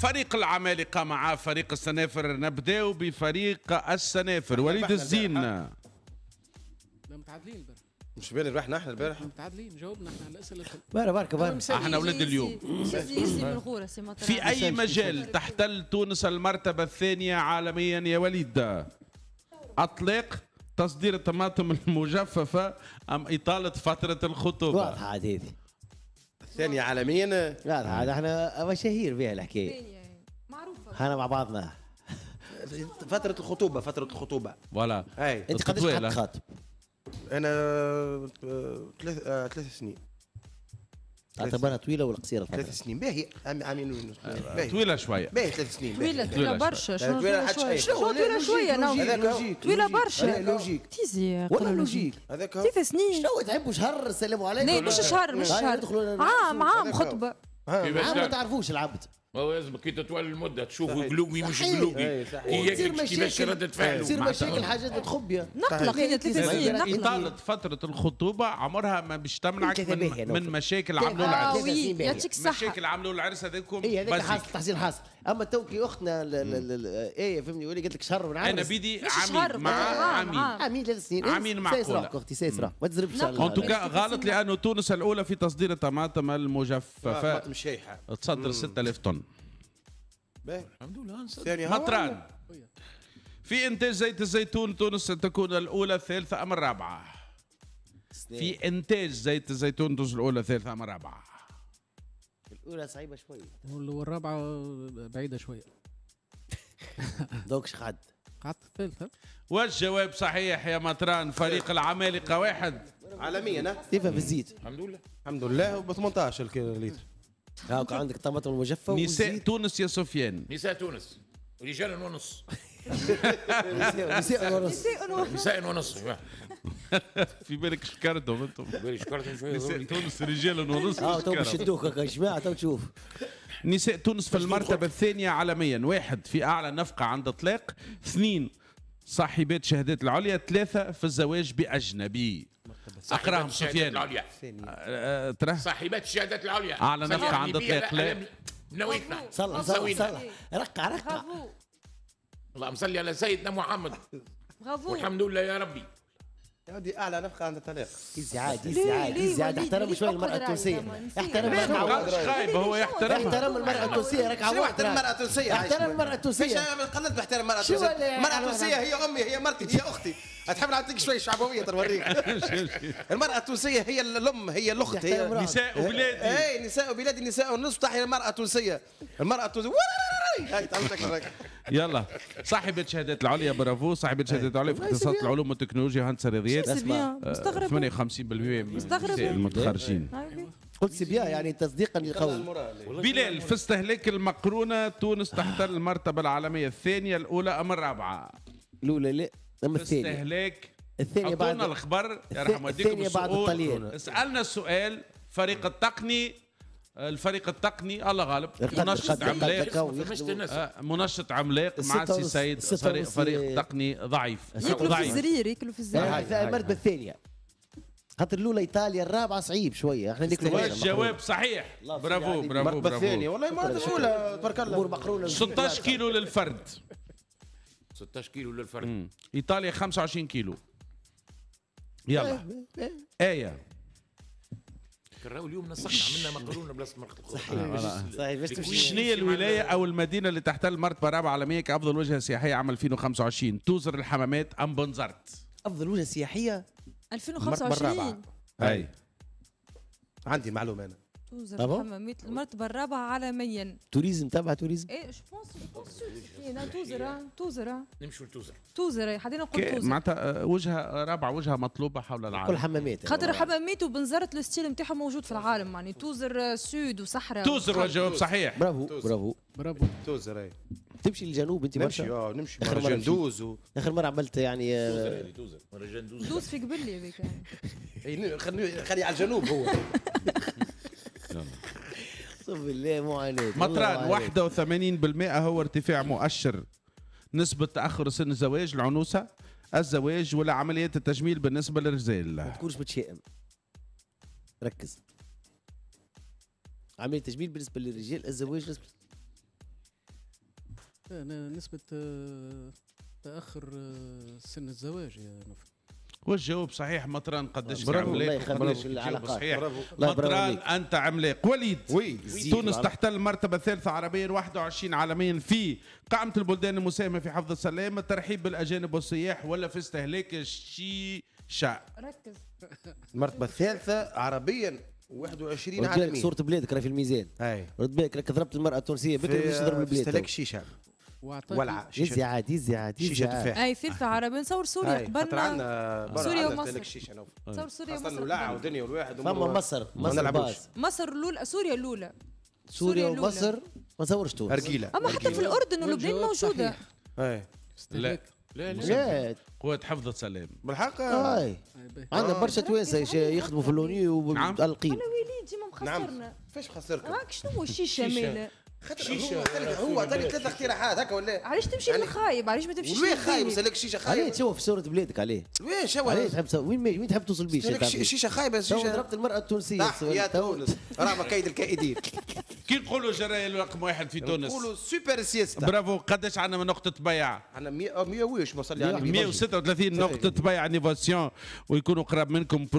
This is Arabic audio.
فريق العمالقه مع فريق السنافر نبداو بفريق السنافر وليد الزين لا متعادلين برا مش بالي ربحنا احنا البارح متعادلين جاوبنا احنا على الاسئله بارك بارك بارك احنا ولاد اليوم في اي مجال تحتل تونس المرتبه الثانيه عالميا يا وليد اطلاق تصدير الطماطم المجففه ام اطاله فتره الخطوبه واضحه هذه ثانية عالميا لا لا احنا مشاهير بها الحكاية يعني. معروفة احنا مع بعضنا فترة الخطوبة فترة الخطوبة فوالا انت قداش قعدت خاطب؟ انا آه، ثلاث آه، ثلاث سنين تعتبرها طويله ولا قصيره الفتره؟ ثلاث سنين باهي عامين ونص آه، طويله شويه باهي ثلاث سنين طويله طويله برشا شنو طويله شويه شنو طويله شويه نعم. طويله برشا لوجيك تيزي ولا لوجيك هذاك ثلاث سنين شنو تحبوا شهر سلموا عليك مش شهر مش شهر عام عام خطبه ما تعرفوش العبد هو لازمك كي تطول المده تشوف قلوبي مش قلوبي إيه، كي كيفاش رده فعله تصير مشاكل حاجات تخبيا نقلق هي ثلاث سنين اطاله فتره الخطوبه عمرها ما باش تمنعك من, من مشاكل عملوا العرس يعطيك صحه مشاكل عملوا العرس هذاكم اي هذاك حاصل تحصيل حاصل اما تو كي اختنا ايه فهمني ولي قالت لك شهر من عرس انا بيدي عامين مع عامين آه، عامين ثلاث سنين عامين إيه، معقوله اختي سيسرا ما تزربش ان توكا غلط لانه تونس الاولى في تصدير الطماطم المجففه تصدر 6000 طن به. الحمد لله ثاني مطران في انتاج زيت الزيتون تونس تكون الاولى الثالثه ام الرابعه في انتاج زيت الزيتون تونس الاولى الثالثه ام الرابعه الاولى صعيبه شويه والرابعه بعيده شويه دوك شقعد قعدت الثالثة والجواب صحيح يا مطران فريق العمالقة واحد عالميا كيف في الزيت الحمد لله الحمد لله وب 18 الكيلو لتر هاك عندك طماطم المجفف نساء تونس يا سفيان نساء تونس رجال ونص نساء ونص نساء ونص في بالك شكرتهم انتم شويه نساء تونس رجال ونص اه تو شدوك يا جماعه تو تشوف نساء تونس في المرتبه الثانيه عالميا واحد في اعلى نفقه عند اطلاق اثنين صاحبات شهادات العليا ثلاثة في الزواج بأجنبي اكرم سفيان صاحبات الشهادات العليا على نفقه عند اطلاق لا نويتنا صلى صلى رقع رقع اللهم صل على سيدنا محمد برافو والحمد لله يا ربي يا اعلى نفقه عند الطلاق ازعاج ازعاج ازعاج احترم شوي المراه التونسيه احترم خايب هو يحترم احترم المراه التونسيه راك عوض احترم المراه التونسيه احترم المراه التونسيه مش قلت بحترم المراه التونسيه المراه التونسيه هي امي هي مرتي هي اختي تحب نعطيك شوي شعبويه توريك المراه التونسيه هي الام هي الاخت هي إيه، نساء بلادي اي نساء بلادي نساء النصف تحيا المراه التونسيه المراه التونسيه يلا صاحب الشهادات العليا برافو صاحب الشهادات العليا في اقتصاد العلوم والتكنولوجيا وهندسه الرياضيات آه، مستغرب 58% من المتخرجين قلت سيبيا يعني تصديقا للقول بلال في استهلاك المقرونه تونس تحتل المرتبه العالميه الثانيه الاولى ام الرابعه؟ الاولى لا اما الثانيه استهلاك الثانيه بعد الخبر يرحم والديكم الثانيه بعد الطليان اسالنا السؤال فريق التقني الفريق التقني الله غالب منشط عملاق آه، منشط عملاق مع سي سيد فريق, فريق تقني ضعيف ياكلوا في الزرير ياكلوا في الزرير المرتبه آه، الثانيه خاطر الاولى ايطاليا الرابعه صعيب شويه احنا نكتب الجواب صحيح برافو يعني. برافو برافو الثانيه والله المرتبه الاولى تبارك الله 16 كيلو للفرد 16 كيلو للفرد ايطاليا 25 كيلو يلا طيب. ايه راهو اليوم نسخنا عملنا مقرونه بلاصه مرق القرون صحيح باش تمشي شنو هي الولايه او المدينه اللي تحتل مرتبه رابعه عالميه كافضل وجهه سياحيه عام 2025 توزر الحمامات ام بنزرت افضل وجهه سياحيه 2025 اي عندي معلومه انا توزر ah حمامات المرتبه الرابعه عالميا توريزم تبع توريزم؟ ايه جو بونس بونس توزر توزر نمشوا لتوزر توزر حدينا نقول توزر معناتها آه، وجهه رابعه وجهه مطلوبه حول العالم كل حمامات خاطر حمامات وبنزرت الستيل نتاعهم موجود في العالم يعني توزر سود وصحراء توزر الجواب صحيح برافو برافو برافو توزر اي تمشي للجنوب انت نمشي اه نمشي مهرجان دوز اخر مره عملت يعني آه، توزر توزر مهرجان دوز دوز في قبلي هذيك خلي على الجنوب هو اقسم بالله مو عليك مطران 81% هو ارتفاع مؤشر نسبة تأخر سن الزواج العنوسة الزواج ولا عمليات التجميل بالنسبة للرجال ما تكونش متشائم ركز عملية التجميل بالنسبة للرجال الزواج نسبة نسبة تأخر آه، آه، سن الزواج يا نوفل والجواب صحيح مطران قداش عملاق قداش الجواب صحيح مطران انت عملاق وليد وي تونس تحتل المرتبه الثالثه عربيا 21 عالميا في قائمه البلدان المساهمه في حفظ السلام الترحيب بالاجانب والسياح ولا في استهلاك الشيشه ركز المرتبه الثالثه عربيا 21 عالميا صورة بلادك راه في الميزان اي رد بالك راك ضربت المرأة التونسية بكري باش تضرب آه، البلاد استهلاك الشيشة ولعه يزي عادي يزي عادي شيشه تفاح اي ثلث عربي نصور سوريا قبلنا عندنا سوريا ومصر نصور سوريا ومصر الولعه ودنيا والواحد فما مصر مصر نلعبوش مصر الاولى آه، سوريا الاولى سوريا ومصر ما نصورش تونس ارجيله اما حتى في الاردن ولبنان موجوده اي لا لا لا قوات حفظة سلام بالحق اي آه. عندنا برشا توانسه يخدموا في اللوني نعم. ومتألقين انا وليدي ما مخسرنا نعم. فاش مخسرك؟ هاك شنو الشيشه مالك خاطر هو هو عطاني ثلاث اقتراحات هكا ولا علاش تمشي يعني للخايب علاش ما تمشيش وين خايب سالك شيشه خايب علاه تشوف في صوره بلادك عليه وين شو علاه تحب وين وين تحب توصل بيه شيشه خايبه شيشه ضربت المراه التونسيه يا تونس راه كيد الكائدين كي نقولوا جرايل رقم واحد في تونس نقولوا سوبر سيستا برافو قداش عندنا من نقطه بيع عندنا 100 100 وش ما لي 136 نقطه بيع نيفاسيون ويكونوا قراب منكم